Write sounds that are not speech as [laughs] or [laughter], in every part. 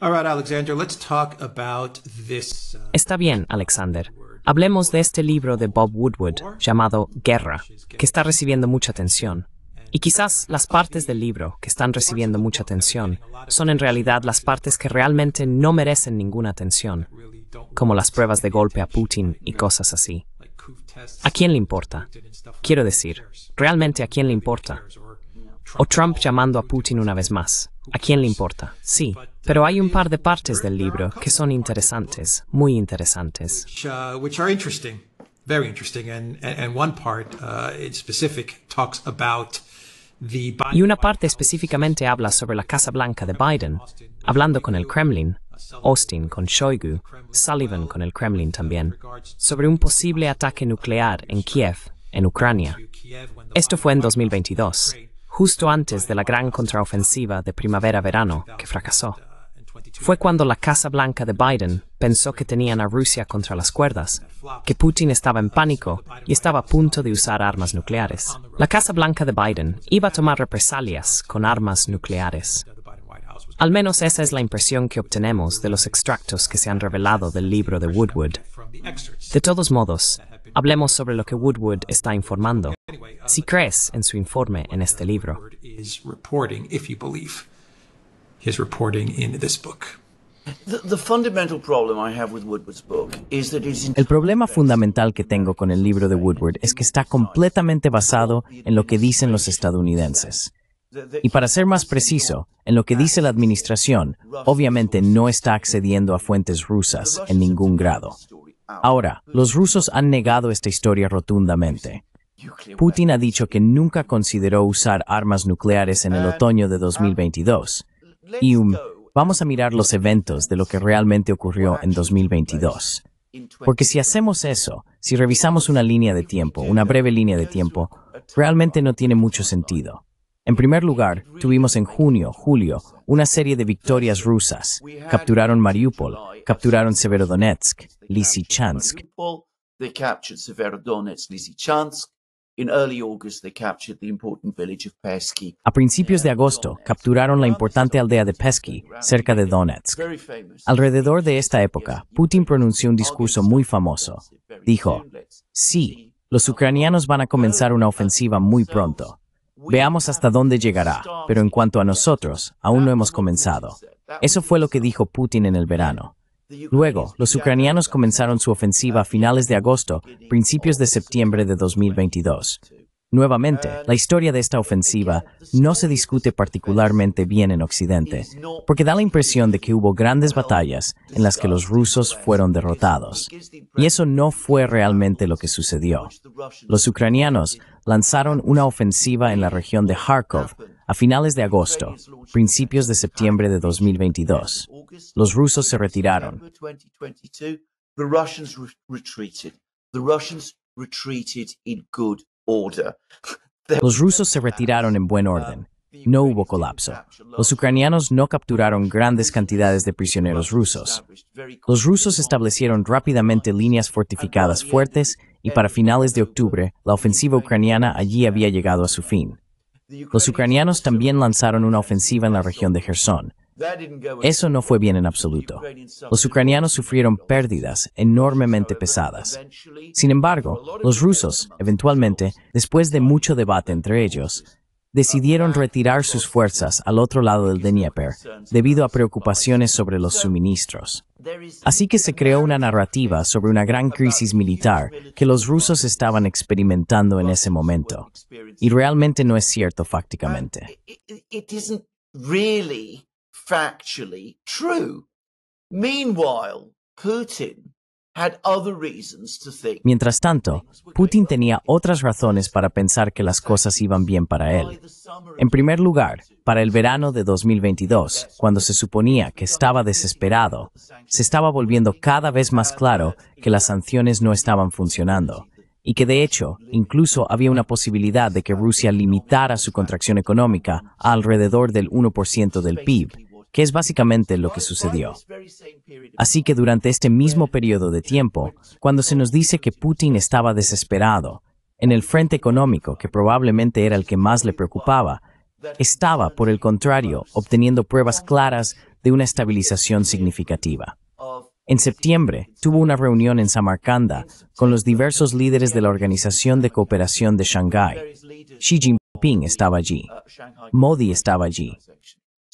Uh, está bien, Alexander. Hablemos de este libro de Bob Woodward llamado Guerra, que está recibiendo mucha atención. Y quizás las partes del libro que están recibiendo mucha atención son en realidad las partes que realmente no merecen ninguna atención, como las pruebas de golpe a Putin y cosas así. ¿A quién le importa? Quiero decir, ¿realmente a quién le importa? O Trump llamando a Putin una vez más. ¿A quién le importa? Sí, pero hay un par de partes del libro que son interesantes, muy interesantes. Y una parte específicamente habla sobre la Casa Blanca de Biden, hablando con el Kremlin, Austin con Shoigu, Sullivan con el Kremlin también, sobre un posible ataque nuclear en Kiev, en Ucrania. Esto fue en 2022 justo antes de la gran contraofensiva de primavera-verano, que fracasó. Fue cuando la Casa Blanca de Biden pensó que tenían a Rusia contra las cuerdas, que Putin estaba en pánico y estaba a punto de usar armas nucleares. La Casa Blanca de Biden iba a tomar represalias con armas nucleares. Al menos esa es la impresión que obtenemos de los extractos que se han revelado del libro de Woodward. De todos modos, hablemos sobre lo que Woodward está informando si crees en su informe en este libro. El problema fundamental que tengo con el libro de Woodward es que está completamente basado en lo que dicen los estadounidenses. Y para ser más preciso, en lo que dice la administración, obviamente no está accediendo a fuentes rusas en ningún grado. Ahora, los rusos han negado esta historia rotundamente. Putin ha dicho que nunca consideró usar armas nucleares en el ah, otoño de 2022. Ah, y um, vamos a mirar los eventos de lo que realmente ocurrió en 2022. Porque si hacemos eso, si revisamos una línea de tiempo, una breve línea de tiempo, realmente no tiene mucho sentido. En primer lugar, tuvimos en junio, julio, una serie de victorias rusas. Capturaron Mariupol, capturaron Severodonetsk, Lysychansk. A principios de agosto capturaron la importante aldea de Pesky, cerca de Donetsk. Alrededor de esta época, Putin pronunció un discurso muy famoso. Dijo, sí, los ucranianos van a comenzar una ofensiva muy pronto. Veamos hasta dónde llegará, pero en cuanto a nosotros, aún no hemos comenzado. Eso fue lo que dijo Putin en el verano. Luego, los ucranianos comenzaron su ofensiva a finales de agosto, principios de septiembre de 2022. Nuevamente, la historia de esta ofensiva no se discute particularmente bien en Occidente, porque da la impresión de que hubo grandes batallas en las que los rusos fueron derrotados. Y eso no fue realmente lo que sucedió. Los ucranianos lanzaron una ofensiva en la región de Kharkov a finales de agosto, principios de septiembre de 2022, los rusos se retiraron. Los rusos se retiraron en buen orden. No hubo colapso. Los ucranianos no capturaron grandes cantidades de prisioneros rusos. Los rusos establecieron rápidamente líneas fortificadas fuertes y para finales de octubre la ofensiva ucraniana allí había llegado a su fin. Los ucranianos también lanzaron una ofensiva en la región de Gerson. Eso no fue bien en absoluto. Los ucranianos sufrieron pérdidas enormemente pesadas. Sin embargo, los rusos, eventualmente, después de mucho debate entre ellos, decidieron retirar sus fuerzas al otro lado del Dnieper debido a preocupaciones sobre los suministros. Así que se creó una narrativa sobre una gran crisis militar que los rusos estaban experimentando en ese momento. Y realmente no es cierto fácticamente. Mientras tanto, Putin tenía otras razones para pensar que las cosas iban bien para él. En primer lugar, para el verano de 2022, cuando se suponía que estaba desesperado, se estaba volviendo cada vez más claro que las sanciones no estaban funcionando y que de hecho incluso había una posibilidad de que Rusia limitara su contracción económica alrededor del 1% del PIB que es básicamente lo que sucedió. Así que durante este mismo periodo de tiempo, cuando se nos dice que Putin estaba desesperado, en el frente económico, que probablemente era el que más le preocupaba, estaba, por el contrario, obteniendo pruebas claras de una estabilización significativa. En septiembre, tuvo una reunión en Samarcanda con los diversos líderes de la Organización de Cooperación de Shanghái. Xi Jinping estaba allí. Modi estaba allí.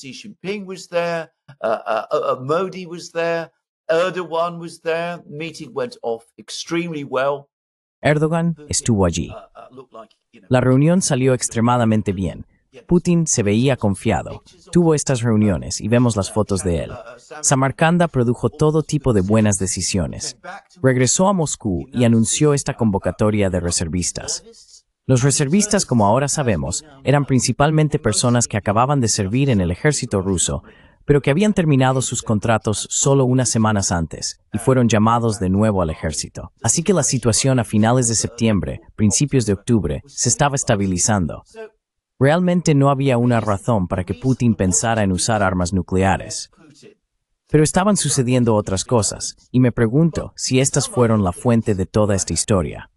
Xi Jinping was there, uh, uh, uh, Modi was there, Erdogan was there. Meeting went off extremely well. Erdogan estuvo allí. La reunión salió extremadamente bien. Putin se veía confiado. Tuvo estas reuniones y vemos las fotos de él. Samarkanda produjo todo tipo de buenas decisiones. Regresó a Moscú y anunció esta convocatoria de reservistas. Los reservistas, como ahora sabemos, eran principalmente personas que acababan de servir en el ejército ruso, pero que habían terminado sus contratos solo unas semanas antes y fueron llamados de nuevo al ejército. Así que la situación a finales de septiembre, principios de octubre, se estaba estabilizando. Realmente no había una razón para que Putin pensara en usar armas nucleares. Pero estaban sucediendo otras cosas, y me pregunto si estas fueron la fuente de toda esta historia.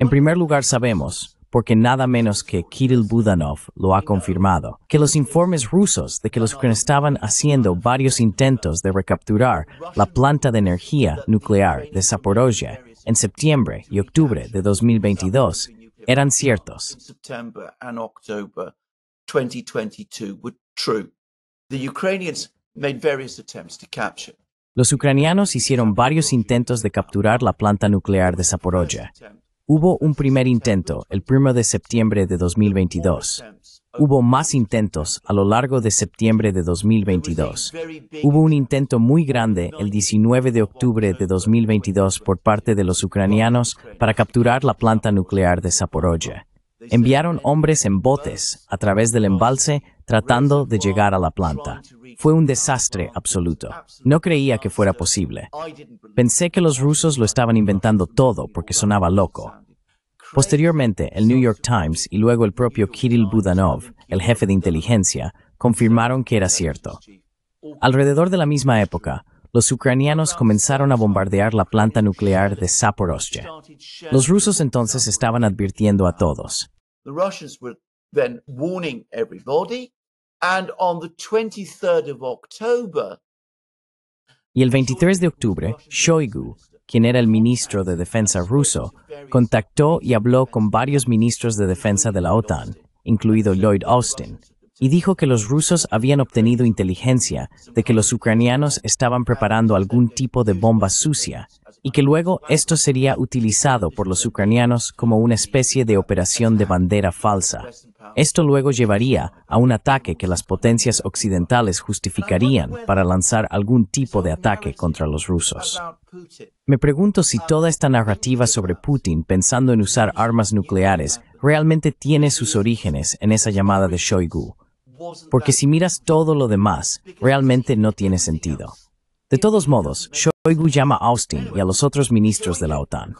En primer lugar, sabemos, porque nada menos que Kirill Budanov lo ha confirmado, que los informes rusos de que los ucranianos estaban haciendo varios intentos de recapturar la planta de energía nuclear de Zaporozhye en septiembre y octubre de 2022 eran ciertos. Los ucranianos hicieron varios intentos de capturar la planta nuclear de Zaporozhye. Hubo un primer intento el 1 de septiembre de 2022. Hubo más intentos a lo largo de septiembre de 2022. Hubo un intento muy grande el 19 de octubre de 2022 por parte de los ucranianos para capturar la planta nuclear de Zaporozhye. Enviaron hombres en botes a través del embalse tratando de llegar a la planta. Fue un desastre absoluto. No creía que fuera posible. Pensé que los rusos lo estaban inventando todo porque sonaba loco. Posteriormente, el New York Times y luego el propio Kirill Budanov, el jefe de inteligencia, confirmaron que era cierto. Alrededor de la misma época, los ucranianos comenzaron a bombardear la planta nuclear de Zaporozhye. Los rusos entonces estaban advirtiendo a todos y el 23 de octubre, Shoigu, quien era el ministro de Defensa ruso, contactó y habló con varios ministros de Defensa de la OTAN, incluido Lloyd Austin, y dijo que los rusos habían obtenido inteligencia de que los ucranianos estaban preparando algún tipo de bomba sucia y que luego esto sería utilizado por los ucranianos como una especie de operación de bandera falsa. Esto luego llevaría a un ataque que las potencias occidentales justificarían para lanzar algún tipo de ataque contra los rusos. Me pregunto si toda esta narrativa sobre Putin pensando en usar armas nucleares realmente tiene sus orígenes en esa llamada de Shoigu. Porque si miras todo lo demás, realmente no tiene sentido. De todos modos, Shoigu llama a Austin y a los otros ministros de la OTAN.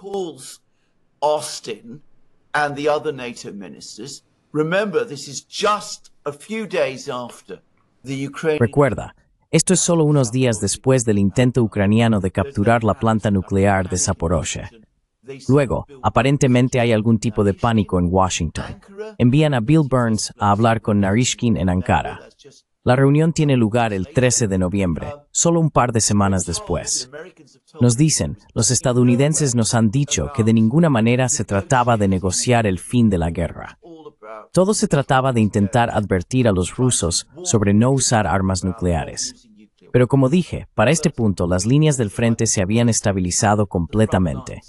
Recuerda, esto es solo unos días después del intento ucraniano de capturar la planta nuclear de Zaporozhye. Luego, aparentemente hay algún tipo de pánico en Washington. Envían a Bill Burns a hablar con Narishkin en Ankara. La reunión tiene lugar el 13 de noviembre, solo un par de semanas después. Nos dicen, los estadounidenses nos han dicho que de ninguna manera se trataba de negociar el fin de la guerra. Todo se trataba de intentar advertir a los rusos sobre no usar armas nucleares. Pero como dije, para este punto las líneas del frente se habían estabilizado completamente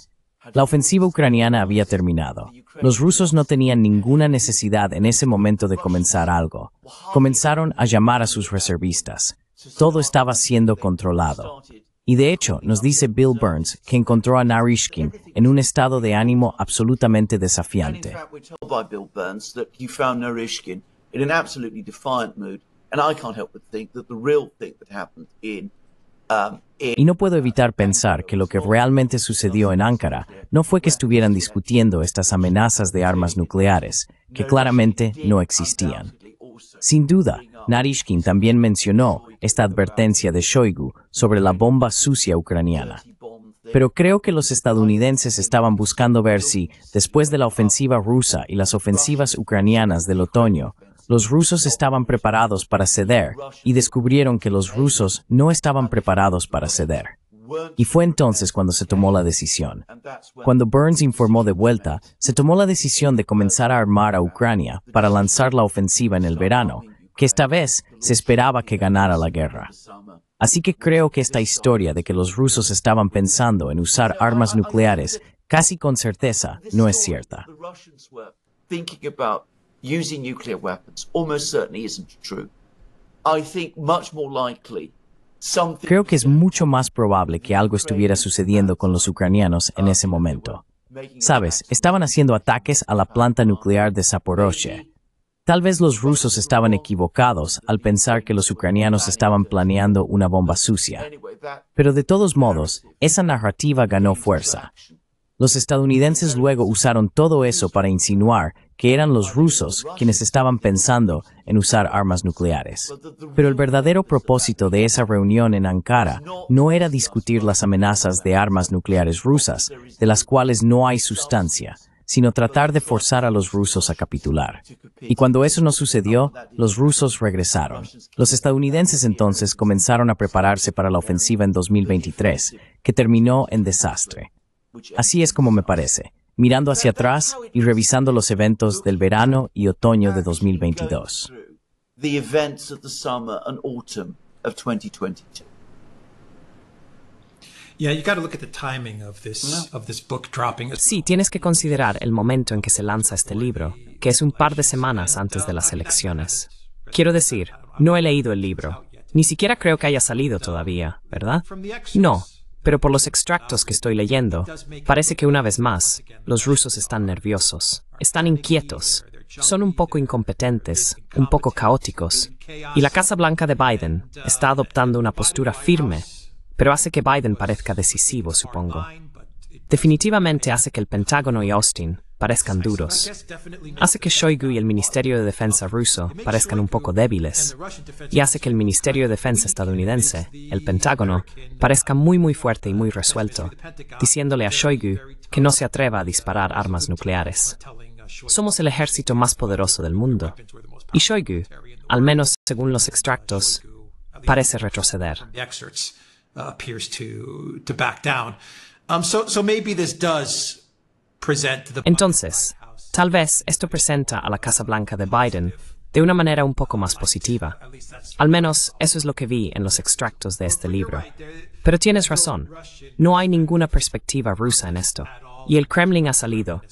la ofensiva ucraniana había terminado. Los rusos no tenían ninguna necesidad en ese momento de comenzar algo. Comenzaron a llamar a sus reservistas. Todo estaba siendo controlado. Y de hecho, nos dice Bill Burns, que encontró a Narishkin en un estado de ánimo absolutamente desafiante. Ah, y no puedo evitar pensar que lo que realmente sucedió en Ankara no fue que estuvieran discutiendo estas amenazas de armas nucleares, que claramente no existían. Sin duda, Narishkin también mencionó esta advertencia de Shoigu sobre la bomba sucia ucraniana. Pero creo que los estadounidenses estaban buscando ver si, después de la ofensiva rusa y las ofensivas ucranianas del otoño, los rusos estaban preparados para ceder y descubrieron que los rusos no estaban preparados para ceder. Y fue entonces cuando se tomó la decisión. Cuando Burns informó de vuelta, se tomó la decisión de comenzar a armar a Ucrania para lanzar la ofensiva en el verano, que esta vez se esperaba que ganara la guerra. Así que creo que esta historia de que los rusos estaban pensando en usar armas nucleares casi con certeza no es cierta using nuclear weapons almost certainly isn't true. I Creo que es mucho más probable que algo estuviera sucediendo con los ucranianos en ese momento. Sabes, estaban haciendo ataques a la planta nuclear de Zaporozhye. Tal vez los rusos estaban equivocados al pensar que los ucranianos estaban planeando una bomba sucia. Pero de todos modos, esa narrativa ganó fuerza. Los estadounidenses luego usaron todo eso para insinuar que eran los rusos quienes estaban pensando en usar armas nucleares. Pero el verdadero propósito de esa reunión en Ankara no era discutir las amenazas de armas nucleares rusas, de las cuales no hay sustancia, sino tratar de forzar a los rusos a capitular. Y cuando eso no sucedió, los rusos regresaron. Los estadounidenses entonces comenzaron a prepararse para la ofensiva en 2023, que terminó en desastre. Así es como me parece mirando hacia atrás y revisando los eventos del verano y otoño de 2022. Sí, tienes que considerar el momento en que se lanza este libro, que es un par de semanas antes de las elecciones. Quiero decir, no he leído el libro. Ni siquiera creo que haya salido todavía, ¿verdad? No, pero por los extractos que estoy leyendo, parece que una vez más, los rusos están nerviosos, están inquietos, son un poco incompetentes, un poco caóticos, y la Casa Blanca de Biden está adoptando una postura firme, pero hace que Biden parezca decisivo, supongo. Definitivamente hace que el Pentágono y Austin parezcan duros, hace que Shoigu y el Ministerio de Defensa ruso parezcan un poco débiles, y hace que el Ministerio de Defensa estadounidense, el Pentágono, parezca muy muy fuerte y muy resuelto, diciéndole a Shoigu que no se atreva a disparar armas nucleares. Somos el ejército más poderoso del mundo, y Shoigu, al menos según los extractos, parece retroceder. Entonces, tal vez esto presenta a la Casa Blanca de Biden de una manera un poco más positiva. Al menos eso es lo que vi en los extractos de este libro. Pero tienes razón, no hay ninguna perspectiva rusa en esto. Y el Kremlin ha salido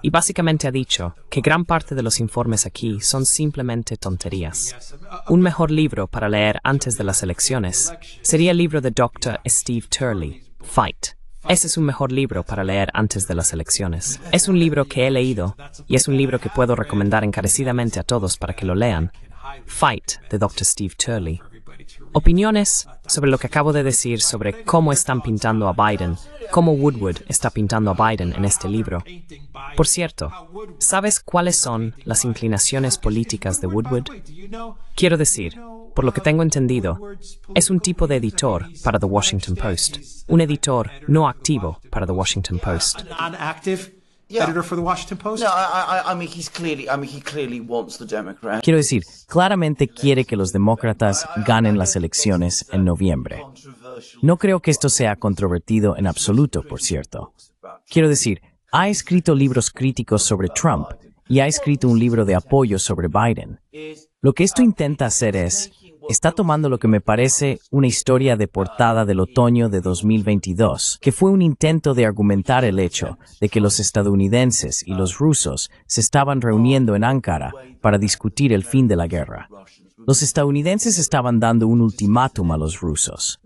y básicamente ha dicho que gran parte de los informes aquí son simplemente tonterías. Uh, uh, un mejor libro para leer antes de las elecciones sería el libro de Dr. Steve Turley, Fight ese es un mejor libro para leer antes de las elecciones. Es un libro que he leído y es un libro que puedo recomendar encarecidamente a todos para que lo lean. Fight, de Dr. Steve Turley. Opiniones sobre lo que acabo de decir sobre cómo están pintando a Biden, cómo Woodward está pintando a Biden en este libro. Por cierto, ¿sabes cuáles son las inclinaciones políticas de Woodward? Quiero decir, por lo que tengo entendido, es un tipo de editor para The Washington Post, un editor no activo para The Washington Post. Quiero decir, claramente quiere que los demócratas ganen las elecciones en noviembre. No creo que esto sea controvertido en absoluto, por cierto. Quiero decir, ha escrito libros críticos sobre Trump y ha escrito un libro de apoyo sobre Biden. Lo que esto intenta hacer es está tomando lo que me parece una historia de portada del otoño de 2022, que fue un intento de argumentar el hecho de que los estadounidenses y los rusos se estaban reuniendo en Ankara para discutir el fin de la guerra. Los estadounidenses estaban dando un ultimátum a los rusos.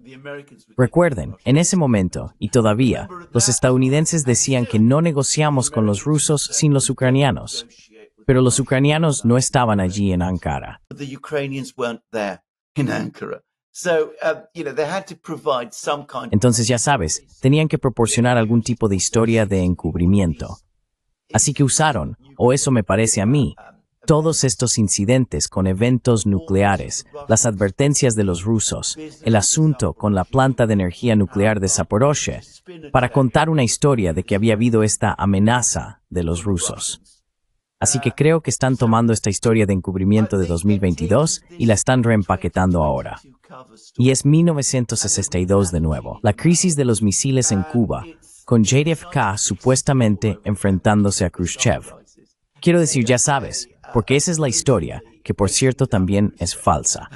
Recuerden, en ese momento, y todavía, los estadounidenses decían que no negociamos con los rusos sin los ucranianos pero los ucranianos no estaban allí en Ankara. Entonces ya sabes, tenían que proporcionar algún tipo de historia de encubrimiento. Así que usaron, o eso me parece a mí, todos estos incidentes con eventos nucleares, las advertencias de los rusos, el asunto con la planta de energía nuclear de Zaporozhye, para contar una historia de que había habido esta amenaza de los rusos. Así que creo que están tomando esta historia de encubrimiento de 2022 y la están reempaquetando ahora. Y es 1962 de nuevo, la crisis de los misiles en Cuba, con JFK supuestamente enfrentándose a Khrushchev. Quiero decir, ya sabes, porque esa es la historia, que por cierto también es falsa.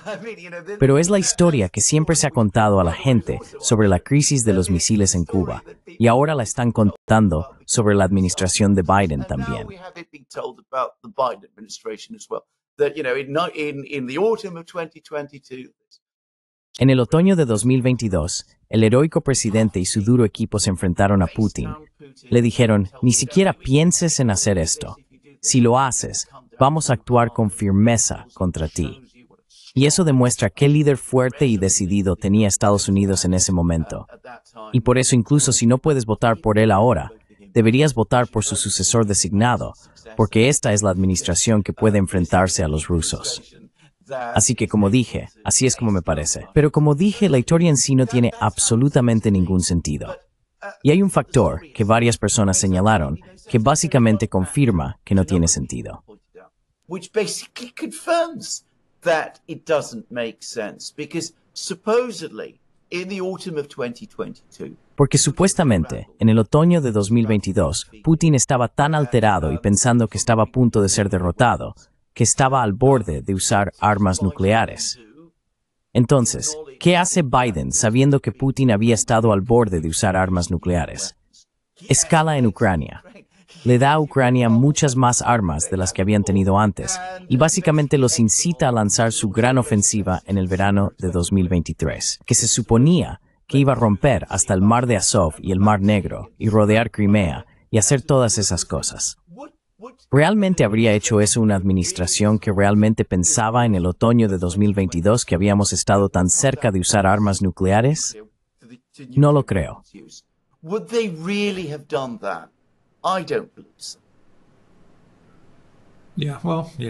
Pero es la historia que siempre se ha contado a la gente sobre la crisis de los misiles en Cuba, y ahora la están contando sobre la administración de Biden también. En el otoño de 2022, el heroico presidente y su duro equipo se enfrentaron a Putin. Le dijeron, ni siquiera pienses en hacer esto. Si lo haces, vamos a actuar con firmeza contra ti. Y eso demuestra qué líder fuerte y decidido tenía Estados Unidos en ese momento. Y por eso incluso si no puedes votar por él ahora, deberías votar por su sucesor designado, porque esta es la administración que puede enfrentarse a los rusos. Así que como dije, así es como me parece. Pero como dije, la historia en sí no tiene absolutamente ningún sentido. Y hay un factor que varias personas señalaron que básicamente confirma que no tiene sentido. Porque supuestamente, en el otoño de 2022, Putin estaba tan alterado y pensando que estaba a punto de ser derrotado, que estaba al borde de usar armas nucleares. Entonces, ¿qué hace Biden sabiendo que Putin había estado al borde de usar armas nucleares? Escala en Ucrania. Le da a Ucrania muchas más armas de las que habían tenido antes y básicamente los incita a lanzar su gran ofensiva en el verano de 2023, que se suponía que iba a romper hasta el mar de Azov y el mar Negro y rodear Crimea y hacer todas esas cosas. ¿Realmente habría hecho eso una administración que realmente pensaba en el otoño de 2022 que habíamos estado tan cerca de usar armas nucleares? No lo creo.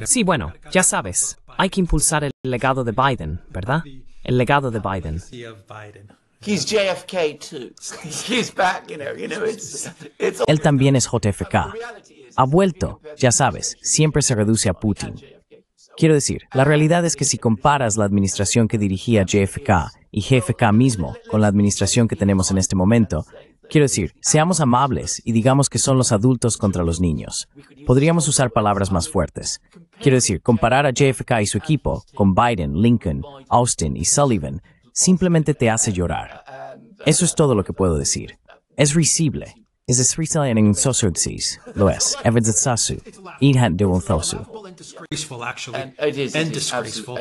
Sí, bueno, ya sabes, hay que impulsar el legado de Biden, ¿verdad? El legado de Biden. Él también es JFK. Ha vuelto, ya sabes, siempre se reduce a Putin. Quiero decir, la realidad es que si comparas la administración que dirigía JFK y JFK mismo con la administración que tenemos en este momento, quiero decir, seamos amables y digamos que son los adultos contra los niños. Podríamos usar palabras más fuertes. Quiero decir, comparar a JFK y su equipo con Biden, Lincoln, Austin y Sullivan simplemente te hace llorar. Eso es todo lo que puedo decir. Es risible. Es risible en Lo es. [laughs] Es Es disgraceful,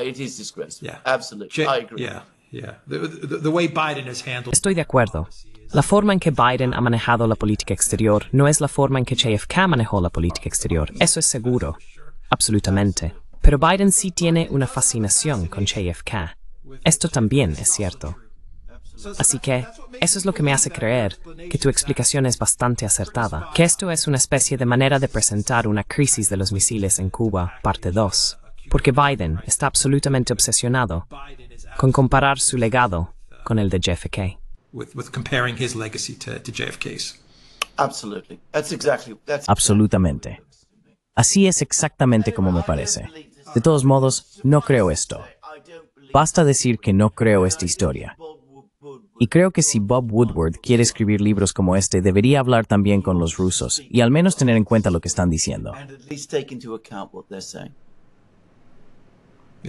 Estoy de acuerdo. La forma en que Biden ha manejado la política exterior no es la forma en que JFK manejó la política exterior. Eso es seguro. Absolutamente. Pero Biden sí tiene una fascinación con JFK. Esto también es cierto. Así que eso es lo que me hace creer que tu explicación es bastante acertada, que esto es una especie de manera de presentar una crisis de los misiles en Cuba, parte 2, porque Biden está absolutamente obsesionado con comparar su legado con el de JFK. Absolutamente. Así es exactamente como me parece. De todos modos, no creo esto. Basta decir que no creo esta historia. Y creo que si Bob Woodward quiere escribir libros como este, debería hablar también con los rusos y al menos tener en cuenta lo que están diciendo.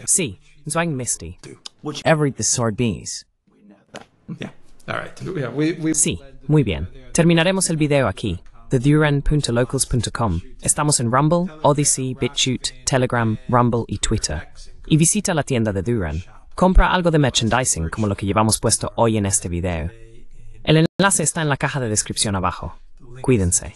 Sí, muy bien. Terminaremos el video aquí. TheDuran.locals.com. Estamos en Rumble, Odyssey, BitChute, Telegram, Rumble y Twitter. Y visita la tienda de Duran. Compra algo de merchandising como lo que llevamos puesto hoy en este video. El enlace está en la caja de descripción abajo. Cuídense.